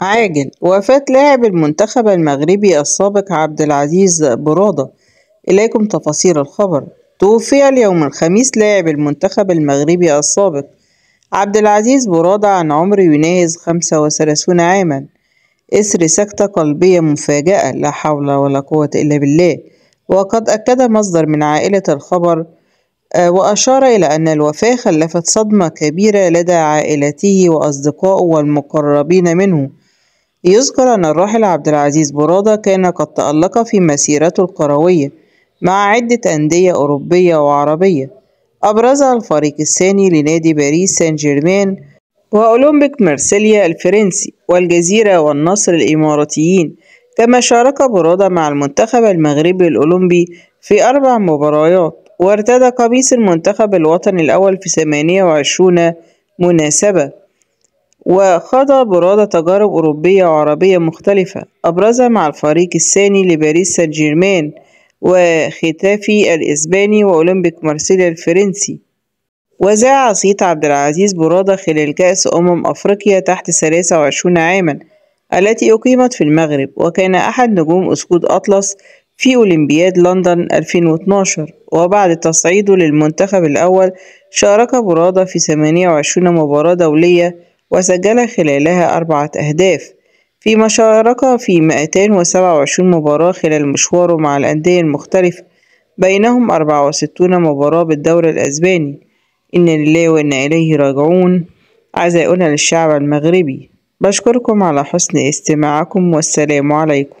عاجل وفاة لاعب المنتخب المغربي السابق عبد العزيز برادة إليكم تفاصيل الخبر توفي اليوم الخميس لاعب المنتخب المغربي السابق عبد العزيز برادة عن عمر يناهز 35 عاما إثر سكتة قلبية مفاجأة لا حول ولا قوة إلا بالله وقد أكد مصدر من عائلة الخبر آه، وأشار إلى أن الوفاة خلفت صدمة كبيرة لدى عائلته وأصدقائه والمقربين منه يذكر أن الراحل عبد العزيز برادة كان قد تألق في مسيرته الكروية مع عدة أندية أوروبية وعربية أبرزها الفريق الثاني لنادي باريس سان جيرمان وأولمبيك مارسيليا الفرنسي والجزيرة والنصر الإماراتيين كما شارك برادة مع المنتخب المغربي الأولمبي في أربع مباريات وارتدى قميص المنتخب الوطني الأول في 28 مناسبة وخاض برادة تجارب أوروبية وعربية مختلفة أبرزها مع الفريق الثاني لباريس سان جيرمان وختافي الإسباني وأولمبيك مارسيليا الفرنسي وزاع صيت عبد العزيز برادة خلال كأس أمم أفريقيا تحت 23 عاما التي أقيمت في المغرب وكان أحد نجوم أسكود أطلس في أولمبياد لندن 2012 وبعد تصعيده للمنتخب الأول شارك برادة في 28 مباراة دولية وسجل خلالها أربعة أهداف فيما شارك في 227 مباراة خلال مشواره مع الأندية المختلفة بينهم 64 مباراة بالدوري الأسباني إن لله وإن إليه راجعون عزاؤنا للشعب المغربي بشكركم على حسن استماعكم والسلام عليكم